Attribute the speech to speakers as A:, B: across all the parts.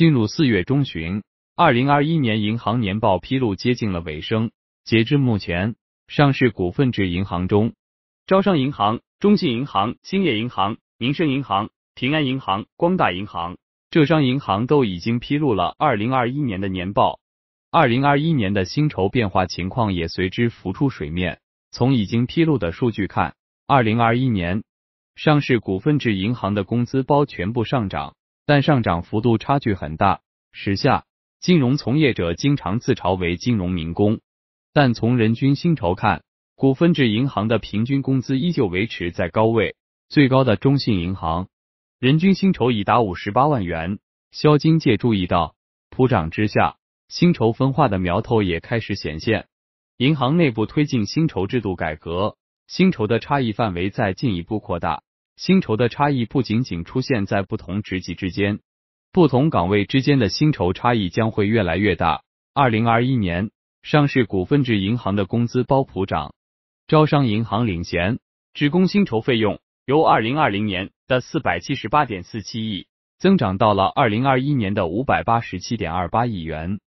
A: 进入四月中旬，二零二一年银行年报披露接近了尾声。截至目前，上市股份制银行中，招商银行、中信银行、兴业银行、民生银行、平安银行、光大银行、浙商银行都已经披露了二零二一年的年报。二零二一年的薪酬变化情况也随之浮出水面。从已经披露的数据看，二零二一年上市股份制银行的工资包全部上涨。但上涨幅度差距很大。时下，金融从业者经常自嘲为“金融民工”，但从人均薪酬看，股份制银行的平均工资依旧维持在高位。最高的中信银行，人均薪酬已达五十八万元。肖金界注意到，普涨之下，薪酬分化的苗头也开始显现。银行内部推进薪酬制度改革，薪酬的差异范围在进一步扩大。薪酬的差异不仅仅出现在不同职级之间，不同岗位之间的薪酬差异将会越来越大。二零二一年，上市股份制银行的工资包普涨，招商银行领衔，职工薪酬费用由二零二零年的四百七十八点四七亿增长到了二零二一年的五百八十七点二八亿元，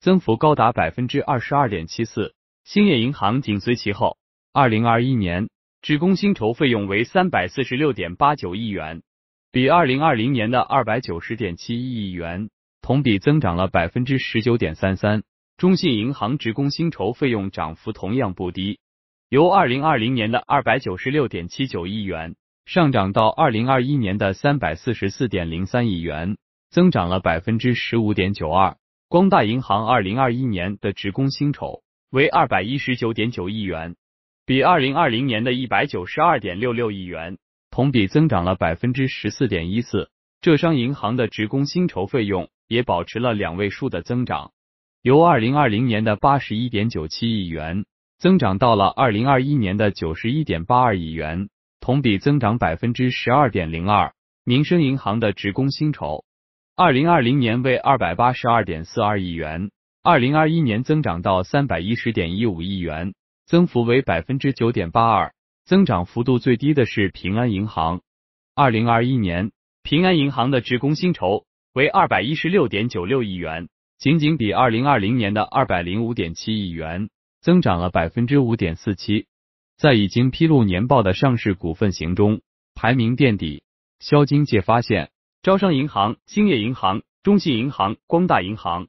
A: 增幅高达百分之二十二点七四。兴业银行紧随其后，二零二一年。职工薪酬费用为三百四十六点八九亿元，比二零二零年的二百九十点七亿元同比增长了百分之十九点三三。中信银行职工薪酬费用涨幅同样不低，由二零二零年的二百九十六点七九亿元上涨到二零二一年的三百四十四点零三亿元，增长了百分之十五点九二。光大银行二零二一年的职工薪酬为二百一十九点九亿元。比二零二零年的一百九十二点六六亿元，同比增长了百分之十四点一四。浙商银行的职工薪酬费用也保持了两位数的增长，由二零二零年的八十一点九七亿元增长到了二零二一年的九十一点八二亿元，同比增长百分之十二点零二。民生银行的职工薪酬，二零二零年为二百八十二点四二亿元，二零二一年增长到三百一十点一五亿元。增幅为百分之九点八二，增长幅度最低的是平安银行。二零二一年，平安银行的职工薪酬为二百一十六点九六亿元，仅仅比二零二零年的二百零五点七亿元增长了百分之五点四七，在已经披露年报的上市股份型中排名垫底。肖金界发现，招商银行、兴业银行、中信银行、光大银行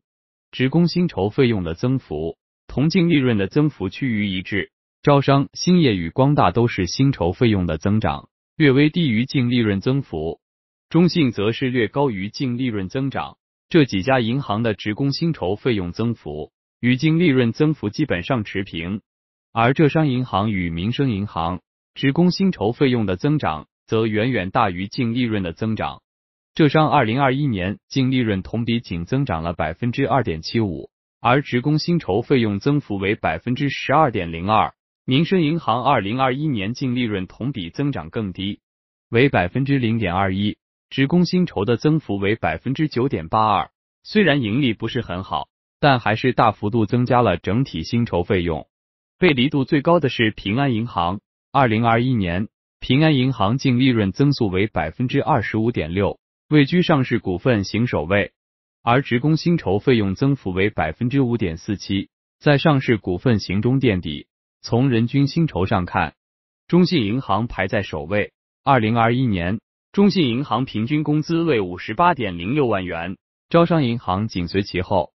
A: 职工薪酬费用的增幅。同净利润的增幅趋于一致，招商、兴业与光大都是薪酬费用的增长略微低于净利润增幅，中信则是略高于净利润增长。这几家银行的职工薪酬费用增幅与净利润增幅基本上持平，而浙商银行与民生银行职工薪酬费用的增长则远远大于净利润的增长。浙商二零二一年净利润同比仅增长了百分之二点七五。而职工薪酬费用增幅为百分之十二点零二，民生银行二零二一年净利润同比增长更低，为百分之零点二一，职工薪酬的增幅为百分之九点八二。虽然盈利不是很好，但还是大幅度增加了整体薪酬费用。背离度最高的是平安银行，二零二一年平安银行净利润增速为百分之二十五点六，位居上市股份行首位。而职工薪酬费用增幅为百分之五点四七，在上市股份行中垫底。从人均薪酬上看，中信银行排在首位。二零二一年，中信银行平均工资为五十八点零六万元，招商银行紧随其后，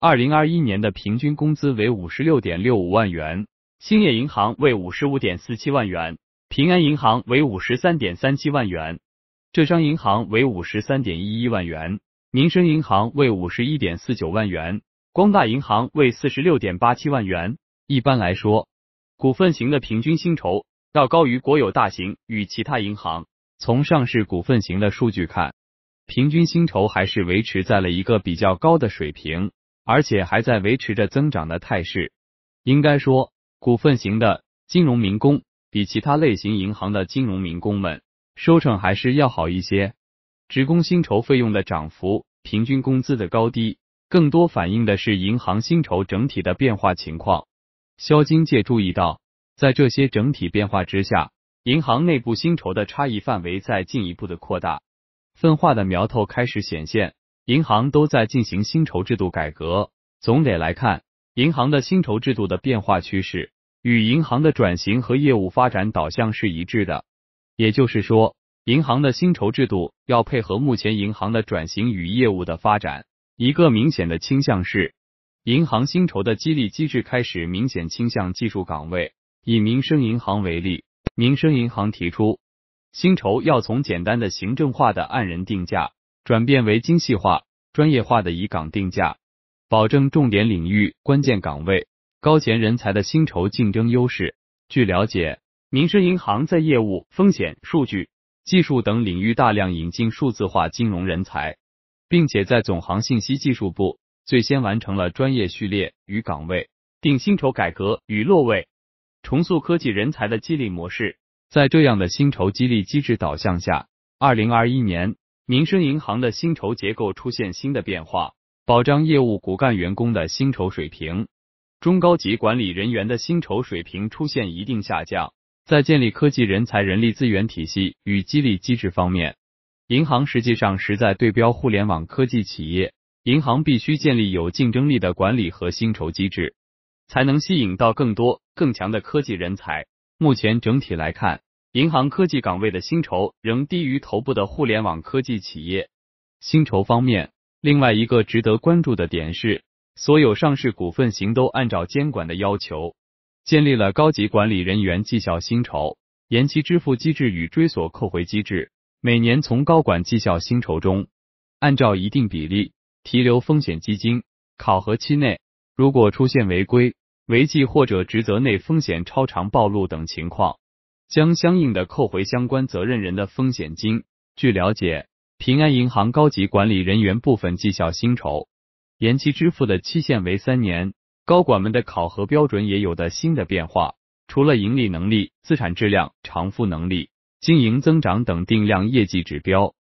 A: 二零二一年的平均工资为五十六点六五万元，兴业银行为五十五点四七万元，平安银行为五十三点三七万元，浙商银行为五十三点一一万元。民生银行为五十一点四九万元，光大银行为四十六点八七万元。一般来说，股份型的平均薪酬要高于国有大型与其他银行。从上市股份型的数据看，平均薪酬还是维持在了一个比较高的水平，而且还在维持着增长的态势。应该说，股份型的金融民工比其他类型银行的金融民工们收成还是要好一些。职工薪酬费用的涨幅、平均工资的高低，更多反映的是银行薪酬整体的变化情况。肖金介注意到，在这些整体变化之下，银行内部薪酬的差异范围在进一步的扩大，分化的苗头开始显现。银行都在进行薪酬制度改革，总得来看，银行的薪酬制度的变化趋势与银行的转型和业务发展导向是一致的。也就是说。银行的薪酬制度要配合目前银行的转型与业务的发展，一个明显的倾向是，银行薪酬的激励机制开始明显倾向技术岗位。以民生银行为例，民生银行提出，薪酬要从简单的行政化的按人定价，转变为精细化、专业化的以岗定价，保证重点领域、关键岗位高潜人才的薪酬竞争优势。据了解，民生银行在业务、风险、数据。技术等领域大量引进数字化金融人才，并且在总行信息技术部最先完成了专业序列与岗位定薪酬改革与落位，重塑科技人才的激励模式。在这样的薪酬激励机制导向下，二零二一年民生银行的薪酬结构出现新的变化，保障业务骨干员工的薪酬水平，中高级管理人员的薪酬水平出现一定下降。在建立科技人才人力资源体系与激励机制方面，银行实际上是在对标互联网科技企业。银行必须建立有竞争力的管理和薪酬机制，才能吸引到更多更强的科技人才。目前整体来看，银行科技岗位的薪酬仍低于头部的互联网科技企业。薪酬方面，另外一个值得关注的点是，所有上市股份型都按照监管的要求。建立了高级管理人员绩效薪酬延期支付机制与追索扣回机制，每年从高管绩效薪酬中按照一定比例提留风险基金。考核期内，如果出现违规、违纪或者职责内风险超常暴露等情况，将相应的扣回相关责任人的风险金。据了解，平安银行高级管理人员部分绩效薪酬延期支付的期限为三年。高管们的考核标准也有了新的变化，除了盈利能力、资产质量、偿付能力、经营增长等定量业绩指标，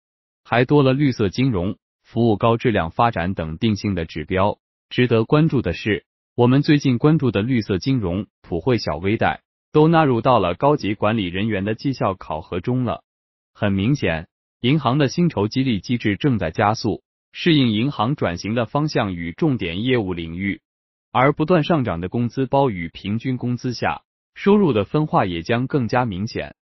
A: 还多了绿色金融服务、高质量发展等定性的指标。值得关注的是，我们最近关注的绿色金融、普惠小微贷都纳入到了高级管理人员的绩效考核中了。很明显，银行的薪酬激励机制正在加速适应银行转型的方向与重点业务领域。而不断上涨的工资包于平均工资下，收入的分化也将更加明显。